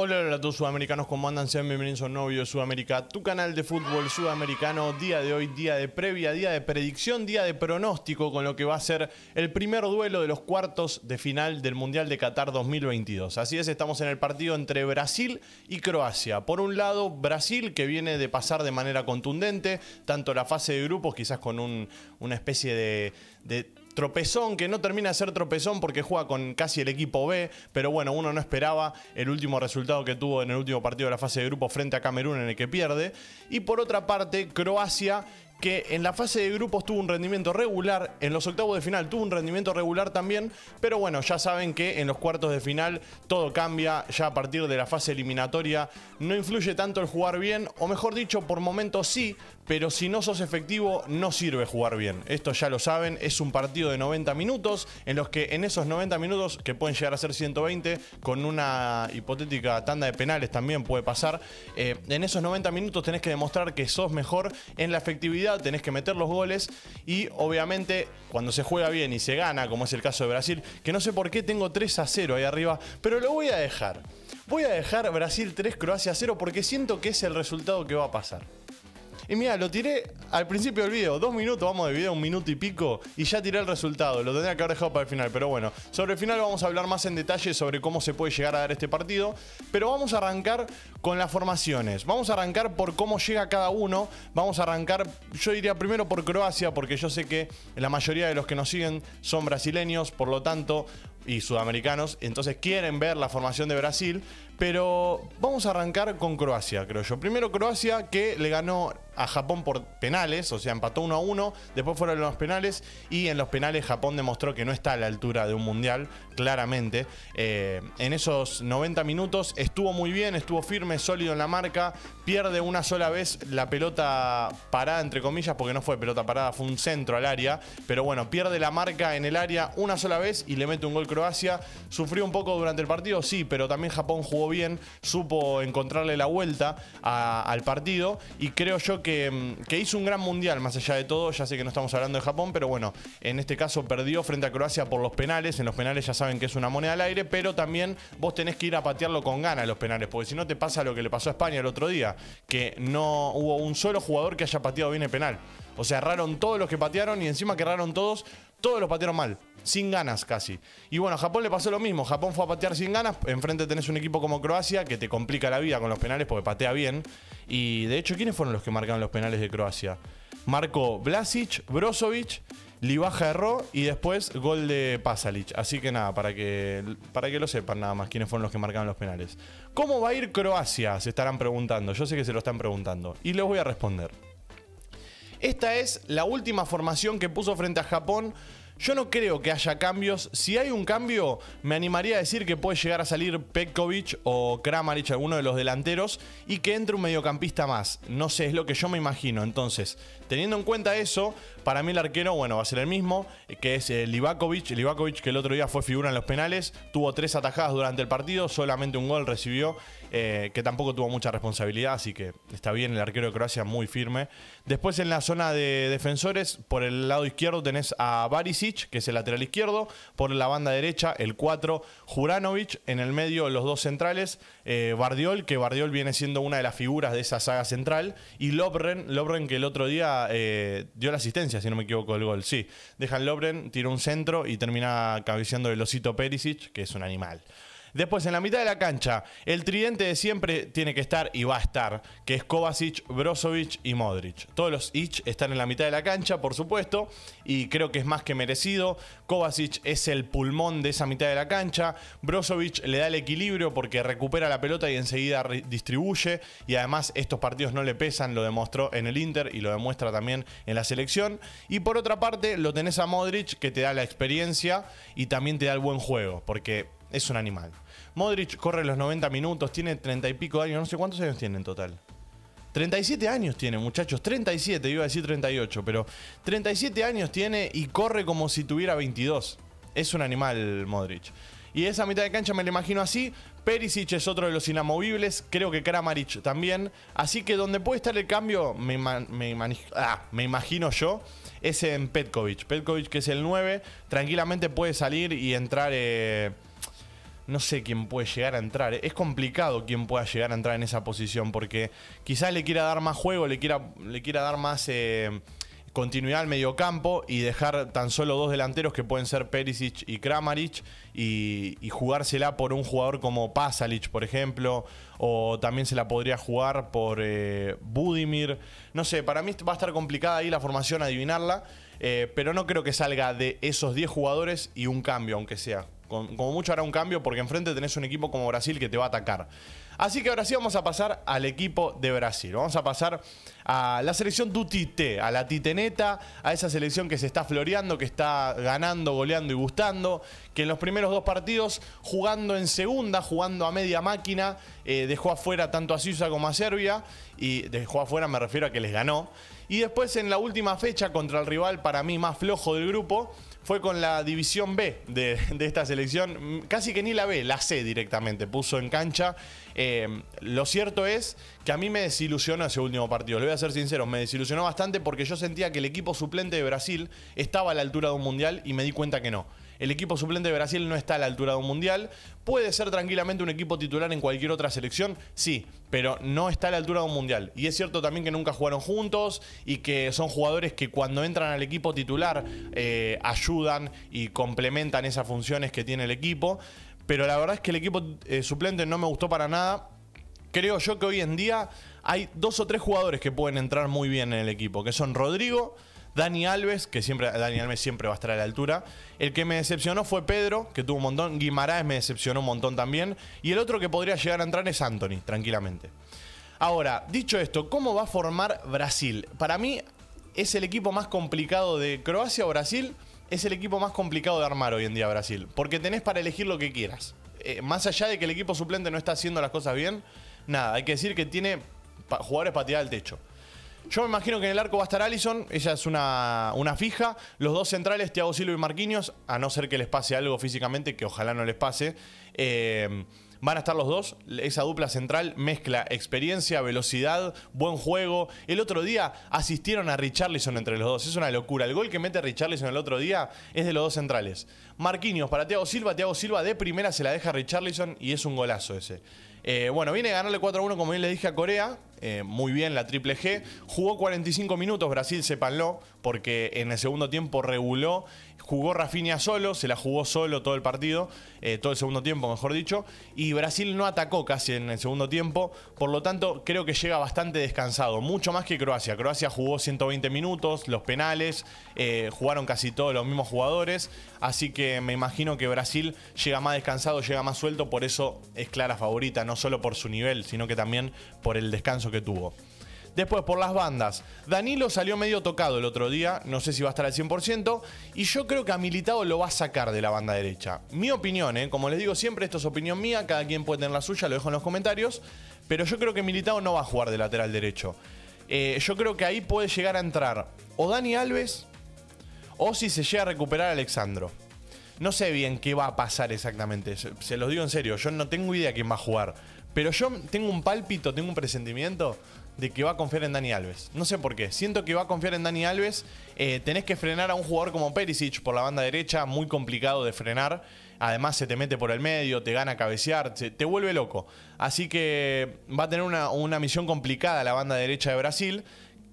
Hola, a todos sudamericanos, ¿cómo andan? Sean bienvenidos a Novio Sudamérica, tu canal de fútbol sudamericano. Día de hoy, día de previa, día de predicción, día de pronóstico con lo que va a ser el primer duelo de los cuartos de final del Mundial de Qatar 2022. Así es, estamos en el partido entre Brasil y Croacia. Por un lado, Brasil que viene de pasar de manera contundente, tanto la fase de grupos, quizás con una especie de Tropezón, que no termina de ser tropezón porque juega con casi el equipo B, pero bueno, uno no esperaba el último resultado que tuvo en el último partido de la fase de grupos frente a Camerún en el que pierde. Y por otra parte, Croacia, que en la fase de grupos tuvo un rendimiento regular, en los octavos de final tuvo un rendimiento regular también, pero bueno, ya saben que en los cuartos de final todo cambia, ya a partir de la fase eliminatoria no influye tanto el jugar bien, o mejor dicho, por momentos sí, pero si no sos efectivo no sirve jugar bien. Esto ya lo saben, es un partido de 90 minutos en los que en esos 90 minutos, que pueden llegar a ser 120, con una hipotética tanda de penales también puede pasar, eh, en esos 90 minutos tenés que demostrar que sos mejor en la efectividad, tenés que meter los goles y obviamente cuando se juega bien y se gana, como es el caso de Brasil, que no sé por qué tengo 3 a 0 ahí arriba, pero lo voy a dejar. Voy a dejar Brasil 3, Croacia 0 porque siento que es el resultado que va a pasar. Y mira, lo tiré al principio del video, dos minutos, vamos de video, un minuto y pico, y ya tiré el resultado. Lo tendría que haber dejado para el final, pero bueno. Sobre el final vamos a hablar más en detalle sobre cómo se puede llegar a dar este partido, pero vamos a arrancar con las formaciones. Vamos a arrancar por cómo llega cada uno. Vamos a arrancar, yo diría primero por Croacia, porque yo sé que la mayoría de los que nos siguen son brasileños, por lo tanto, y sudamericanos, entonces quieren ver la formación de Brasil. Pero vamos a arrancar con Croacia, creo yo. Primero Croacia que le ganó a Japón por penales, o sea, empató 1 a 1, después fueron los penales y en los penales Japón demostró que no está a la altura de un mundial, claramente. Eh, en esos 90 minutos estuvo muy bien, estuvo firme, sólido en la marca, pierde una sola vez la pelota parada, entre comillas, porque no fue pelota parada, fue un centro al área, pero bueno, pierde la marca en el área una sola vez y le mete un gol Croacia. Sufrió un poco durante el partido, sí, pero también Japón jugó bien, supo encontrarle la vuelta al partido y creo yo que, mm, que, hizo un gran mundial, más allá de todo, ya sé que no estamos hablando de Japón, pero bueno, en este caso perdió frente a Croacia por los penales, en los penales ya saben que es una moneda al aire, pero también vos tenés que ir a patearlo con ganas los penales, porque si no te pasa lo que le pasó a España el otro día, que no hubo un solo jugador que haya pateado bien el penal. O sea, erraron todos los que patearon y encima que erraron todos todos los patearon mal, sin ganas casi. Y bueno, a Japón le pasó lo mismo. Japón fue a patear sin ganas. Enfrente tenés un equipo como Croacia que te complica la vida con los penales porque patea bien. Y de hecho, ¿quiénes fueron los que marcaron los penales de Croacia? Marcó Vlasic, Brozovic, Livaja erró y después gol de Pasalic. Así que nada, para que, para que lo sepan nada más quiénes fueron los que marcaron los penales. ¿Cómo va a ir Croacia? Se estarán preguntando. Yo sé que se lo están preguntando. Y les voy a responder. Esta es la última formación que puso frente a Japón yo no creo que haya cambios. Si hay un cambio, me animaría a decir que puede llegar a salir Petkovic o Kramaric, alguno de los delanteros, y que entre un mediocampista más. No sé, es lo que yo me imagino. Entonces, teniendo en cuenta eso, para mí el arquero, bueno, va a ser el mismo, que es eh, Livakovic. Livakovic, que el otro día fue figura en los penales, tuvo tres atajadas durante el partido, solamente un gol recibió, eh, que tampoco tuvo mucha responsabilidad, así que está bien el arquero de Croacia, muy firme. Después en la zona de defensores, por el lado izquierdo tenés a Barisic que es el lateral izquierdo, por la banda derecha el 4 Juranovic, en el medio los dos centrales, eh, Bardiol, que Bardiol viene siendo una de las figuras de esa saga central, y Lobren, Lobren que el otro día eh, dio la asistencia, si no me equivoco, el gol, sí, dejan Lobren, tira un centro y termina cabeceando el osito Perisic, que es un animal. Después, en la mitad de la cancha, el tridente de siempre tiene que estar y va a estar, que es Kovacic, Brozovic y Modric. Todos los Ich están en la mitad de la cancha, por supuesto, y creo que es más que merecido. Kovacic es el pulmón de esa mitad de la cancha. Brozovic le da el equilibrio porque recupera la pelota y enseguida distribuye. Y además, estos partidos no le pesan, lo demostró en el Inter y lo demuestra también en la selección. Y por otra parte, lo tenés a Modric, que te da la experiencia y también te da el buen juego, porque es un animal. Modric corre los 90 minutos, tiene 30 y pico años, no sé cuántos años tiene en total. 37 años tiene, muchachos. 37, iba a decir 38, pero 37 años tiene y corre como si tuviera 22. Es un animal, Modric. Y esa mitad de cancha me la imagino así. Perisic es otro de los inamovibles. Creo que Kramaric también. Así que donde puede estar el cambio, me, ah, imagino yo, es en Petkovic. Petkovic, que es el 9, tranquilamente puede salir y entrar. Eh, no sé quién puede llegar a entrar. Es complicado quién pueda llegar a entrar en esa posición porque quizás le quiera dar más juego, le quiera, le quiera dar más eh, continuidad al mediocampo y dejar tan solo dos delanteros que pueden ser Perisic y Kramaric y, jugársela por un jugador como Pasalic, por ejemplo, o también se la podría jugar por eh, Budimir. No sé, para mí va a estar complicada ahí la formación, adivinarla. Eh, pero no creo que salga de esos 10 jugadores y un cambio, aunque sea como mucho hará un cambio porque enfrente tenés un equipo como Brasil que te va a atacar. Así que ahora sí vamos a pasar al equipo de Brasil. Vamos a pasar a la selección Tutite, a la Titeneta, a esa selección que se está floreando, que está ganando, goleando y gustando, que en los primeros dos partidos, jugando en segunda, jugando a media máquina, eh, dejó afuera tanto a Suiza como a Serbia, y dejó afuera me refiero a que les ganó. Y después en la última fecha contra el rival para mí más flojo del grupo, fue con la división B de, esta selección, casi que ni la B, la C directamente, puso en cancha. Eh, lo cierto es que a mí me desilusionó ese último partido, le voy a ser sincero, me desilusionó bastante porque yo sentía que el equipo suplente de Brasil estaba a la altura de un mundial y me di cuenta que no. El equipo suplente de Brasil no está a la altura de un mundial. Puede ser tranquilamente un equipo titular en cualquier otra selección, sí, pero no está a la altura de un mundial. Y es cierto también que nunca jugaron juntos y que son jugadores que cuando entran al equipo titular eh, ayudan y complementan esas funciones que tiene el equipo. Pero la verdad es que el equipo eh, suplente no me gustó para nada. Creo yo que hoy en día hay dos o tres jugadores que pueden entrar muy bien en el equipo, que son Rodrigo, Dani Alves, que siempre, Dani Alves siempre va a estar a la altura. El que me decepcionó fue Pedro, que tuvo un montón. Guimaraes me decepcionó un montón también. Y el otro que podría llegar a entrar es Anthony, tranquilamente. Ahora, dicho esto, ¿cómo va a formar Brasil? Para mí es el equipo más complicado de Croacia o Brasil. Es el equipo más complicado de armar hoy en día Brasil, porque tenés para elegir lo que quieras. Eh, más allá de que el equipo suplente no está haciendo las cosas bien, nada, hay que decir que tiene jugadores para tirar al techo. Yo me imagino que en el arco va a estar Allison, ella es una, una fija. Los dos centrales, Thiago Silva y Marquinhos, a no ser que les pase algo físicamente, que ojalá no les pase. Eh, van a estar los dos. Esa dupla central mezcla experiencia, velocidad, buen juego. El otro día asistieron a Richarlison entre los dos. Es una locura. El gol que mete Richarlison el otro día es de los dos centrales. Marquinhos para Thiago Silva. Thiago Silva de primera se la deja a Richarlison y es un golazo ese. Eh, bueno, viene a ganarle 4-1, como bien le dije a Corea. Eh, muy bien la triple G. Jugó 45 minutos, Brasil, se sépanlo, porque en el segundo tiempo reguló jugó Rafinha solo, se la jugó solo todo el partido, eh, todo el segundo tiempo, mejor dicho, y Brasil no atacó casi en el segundo tiempo, por lo tanto creo que llega bastante descansado, mucho más que Croacia. Croacia jugó 120 minutos, los penales, eh, jugaron casi todos los mismos jugadores, así que me imagino que Brasil llega más descansado, llega más suelto, por eso es clara favorita, no solo por su nivel, sino que también por el descanso que tuvo. Después, por las bandas. Danilo salió medio tocado el otro día, no sé si va a estar al 100%, y yo creo que a Militado lo va a sacar de la banda derecha. Mi opinión, ¿eh? como les digo siempre, esto es opinión mía, cada quien puede tener la suya, lo dejo en los comentarios, pero yo creo que Militado no va a jugar de lateral derecho. Eh, yo creo que ahí puede llegar a entrar o Dani Alves o si se llega a recuperar a Alexandro. No sé bien qué va a pasar exactamente. Se los digo en serio, yo no tengo idea quién va a jugar. Pero yo tengo un pálpito, tengo un presentimiento de que va a confiar en Dani Alves. No sé por qué. Siento que va a confiar en Dani Alves. Eh, tenés que frenar a un jugador como Perisic por la banda derecha, muy complicado de frenar. Además se te mete por el medio, te gana a cabecear, te vuelve loco. Así que va a tener una, una misión complicada la banda derecha de Brasil,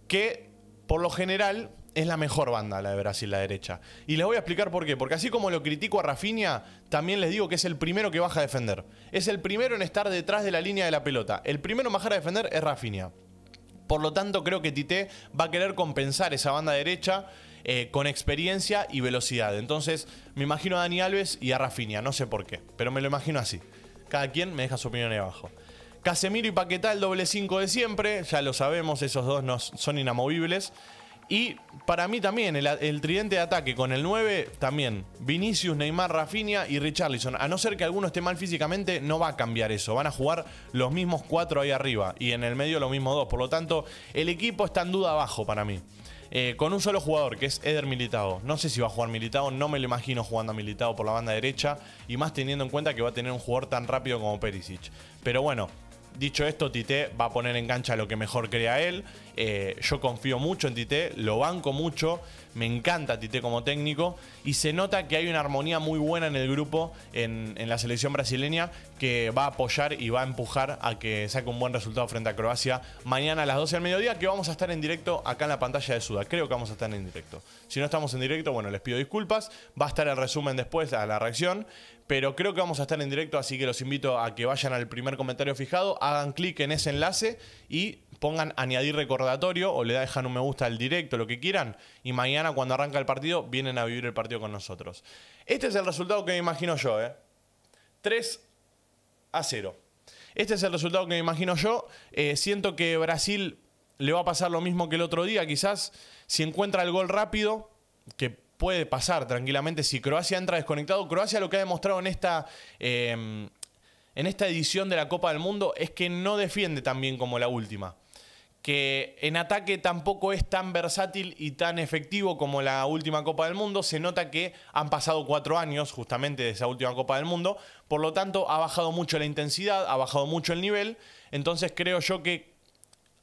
que por lo general es la mejor banda la de Brasil, la derecha. Y les voy a explicar por qué. Porque así como lo critico a Rafinha, también les digo que es el primero que baja a defender. Es el primero en estar detrás de la línea de la pelota. El primero en bajar a defender es Rafinha. Por lo tanto, creo que Tite va a querer compensar esa banda derecha eh, con experiencia y velocidad. Entonces, me imagino a Dani Alves y a Rafinha, no sé por qué, pero me lo imagino así. Cada quien me deja su opinión ahí abajo. Casemiro y Paquetá, el doble 5 de siempre, ya lo sabemos, esos dos no son inamovibles. Y para mí también, el, tridente de ataque con el 9, también. Vinicius, Neymar, Rafinha y Richarlison. A no ser que alguno esté mal físicamente, no va a cambiar eso. Van a jugar los mismos 4 ahí arriba y en el medio los mismos dos Por lo tanto, el equipo está en duda abajo para mí. Eh, con un solo jugador, que es Eder Militado No sé si va a jugar Militado no me lo imagino jugando a Militado por la banda derecha. Y más teniendo en cuenta que va a tener un jugador tan rápido como Perisic. Pero bueno, Dicho esto, Tite va a poner en cancha lo que mejor crea él. Eh, yo confío mucho en Tite, lo banco mucho. Me encanta Tite como técnico y se nota que hay una armonía muy buena en el grupo, en, la selección brasileña, que va a apoyar y va a empujar a que saque un buen resultado frente a Croacia mañana a las 12 del mediodía, que vamos a estar en directo acá en la pantalla de Suda. Creo que vamos a estar en directo. Si no estamos en directo, bueno, les pido disculpas. Va a estar el resumen después, a la reacción pero creo que vamos a estar en directo, así que los invito a que vayan al primer comentario fijado, hagan clic en ese enlace y pongan añadir recordatorio o le dejan un me gusta al directo, lo que quieran, y mañana cuando arranca el partido vienen a vivir el partido con nosotros. Este es el resultado que me imagino yo, ¿eh? 3 a 0. Este es el resultado que me imagino yo. Eh, siento que Brasil le va a pasar lo mismo que el otro día, quizás. Si encuentra el gol rápido, que puede pasar tranquilamente, si Croacia entra desconectado, Croacia lo que ha demostrado en esta... Eh, en esta edición de la Copa del Mundo es que no defiende tan bien como la última que en ataque tampoco es tan versátil y tan efectivo como la última Copa del Mundo. Se nota que han pasado cuatro años justamente de esa última Copa del Mundo, por lo tanto ha bajado mucho la intensidad, ha bajado mucho el nivel, entonces creo yo que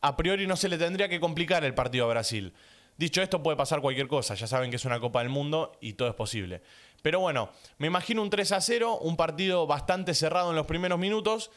a priori no se le tendría que complicar el partido a Brasil. Dicho esto, puede pasar cualquier cosa, ya saben que es una Copa del Mundo y todo es posible. Pero bueno, me imagino un 3 a 0, un partido bastante cerrado en los primeros minutos,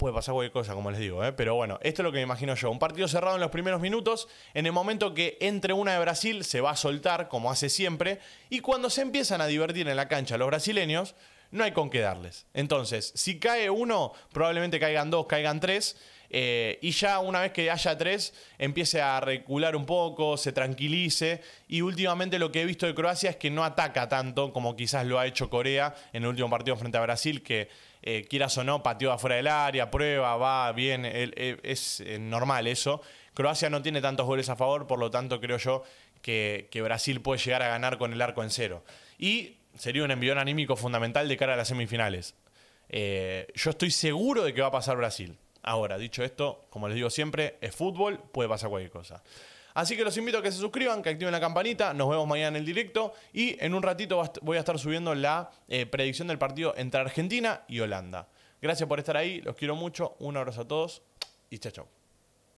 Puede pasar cualquier cosa, como les digo, ¿eh? pero bueno, esto es lo que me imagino yo. Un partido cerrado en los primeros minutos, en el momento que entre una de Brasil se va a soltar, como hace siempre, y cuando se empiezan a divertir en la cancha los brasileños, no hay con qué darles. Entonces, si cae uno, probablemente caigan dos, caigan tres. Eh, y ya una vez que haya tres, empiece a recular un poco, se tranquilice. Y últimamente lo que he visto de Croacia es que no ataca tanto como quizás lo ha hecho Corea en el último partido frente a Brasil, que eh, quieras o no, pateó afuera del área, prueba, va bien, es eh, normal eso. Croacia no tiene tantos goles a favor, por lo tanto creo yo que, Brasil puede llegar a ganar con el arco en cero. Y sería un envión anímico fundamental de cara a las semifinales. Eh, yo estoy seguro de que va a pasar Brasil. Ahora, dicho esto, como les digo siempre, es fútbol, puede pasar cualquier cosa. Así que los invito a que se suscriban, que activen la campanita. Nos vemos mañana en el directo. Y en un ratito voy a estar subiendo la eh, predicción del partido entre Argentina y Holanda. Gracias por estar ahí. Los quiero mucho. Un abrazo a todos. Y chao, chao.